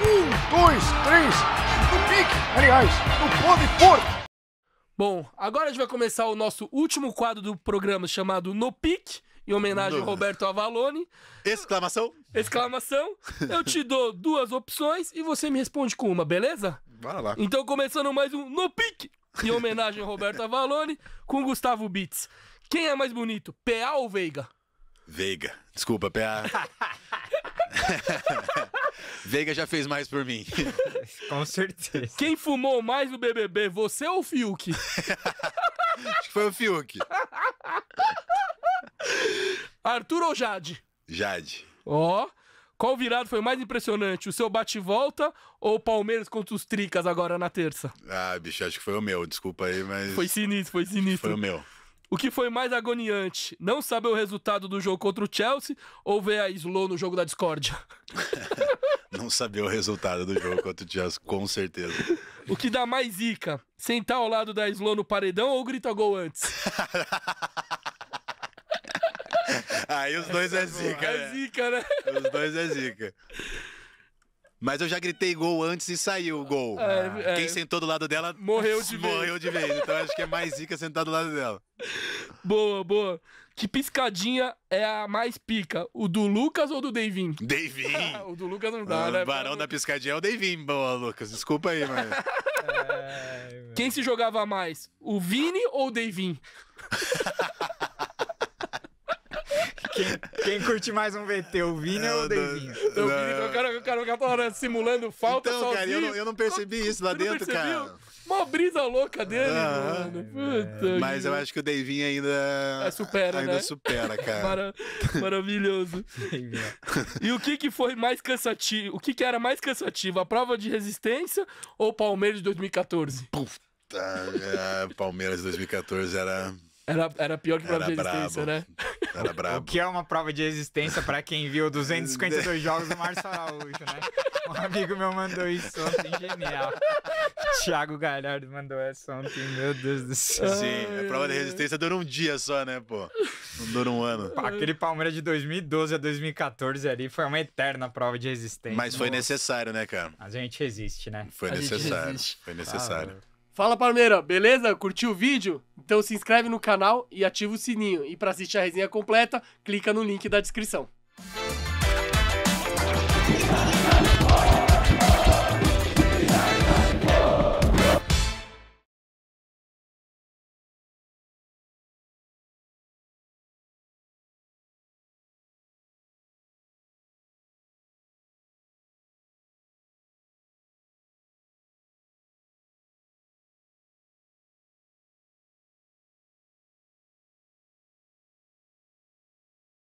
um, dois, três, no pique. Aliás, no pode for. Bom, agora a gente vai começar o nosso último quadro do programa chamado No Pique, em homenagem ao Roberto Avalone. Exclamação. Exclamação. Eu te dou duas opções e você me responde com uma, beleza? Bora lá. Então começando mais um No Pique, em homenagem ao Roberto Avalone, com Gustavo Bitts. Quem é mais bonito, PA ou Veiga? Veiga. Desculpa, PA. Veiga já fez mais por mim. Com certeza. Quem fumou mais no BBB, você ou o Fiuk? Acho que foi o Fiuk. Arthur ou Jade? Jade. Ó. Oh. Qual virado foi mais impressionante? O seu bate-volta ou o Palmeiras contra os Tricas agora na terça? Ah, bicho, acho que foi o meu, desculpa aí, mas. Foi sinistro, foi sinistro. Foi o meu. O que foi mais agoniante? Não saber o resultado do jogo contra o Chelsea ou ver a Slow no jogo da discórdia? não saber o resultado do jogo contra o com certeza. O que dá mais zica? Sentar ao lado da Slow no paredão ou grita gol antes? Aí os dois é, é zica, é, né? zica, né? Os dois é zica. Mas eu já gritei gol antes e saiu o gol. É, é. Quem é, sentou do lado dela morreu de vez. Morreu de vez. Então acho que é mais zica sentar do lado dela. Boa, boa. Que piscadinha é a mais pica? O do Lucas ou do Davin? Davin! o do Lucas não dá, o né? O barão da piscadinha é o Davin. Boa, Lucas. Desculpa aí, mano Quem se jogava mais? O Vini ou o Davin? Quem, quem curte mais um VT, o Vini é, ou o Deivinho? Então, o cara, o cara, o cara tá né, simulando falta então, sozinho. Cara, eu não, eu não percebi Co isso lá dentro, cara. Uma brisa louca dele, ah, mano. Puta é, mas eu acho que o Deivinho ainda. É, supera, ainda né? supera, cara. Mara, maravilhoso. e o que, que foi mais cansativo? O que, que era mais cansativo? A prova de resistência ou Palmeiras de 2014? Puta, é, Palmeiras de 2014 era. Era, era pior que prova de resistência, brabo. né? Era brabo. O que é uma prova de resistência para quem viu 252 jogos do Márcio Araújo, né? Um amigo meu mandou isso ontem, genial. Thiago Galhardo mandou essa ontem, meu Deus do céu. Sim, a prova de resistência dura um dia só, né, pô? Não dura um ano. Aquele Palmeiras de 2012 a 2014 ali foi uma eterna prova de resistência. Mas foi necessário, né, cara? Mas a gente resiste, né? Foi a necessário. Foi necessário. Ah, Fala, Palmeira, beleza? Curtiu o vídeo? Então se inscreve no canal e ativa o sininho. E para assistir a resenha completa, clica no link da descrição.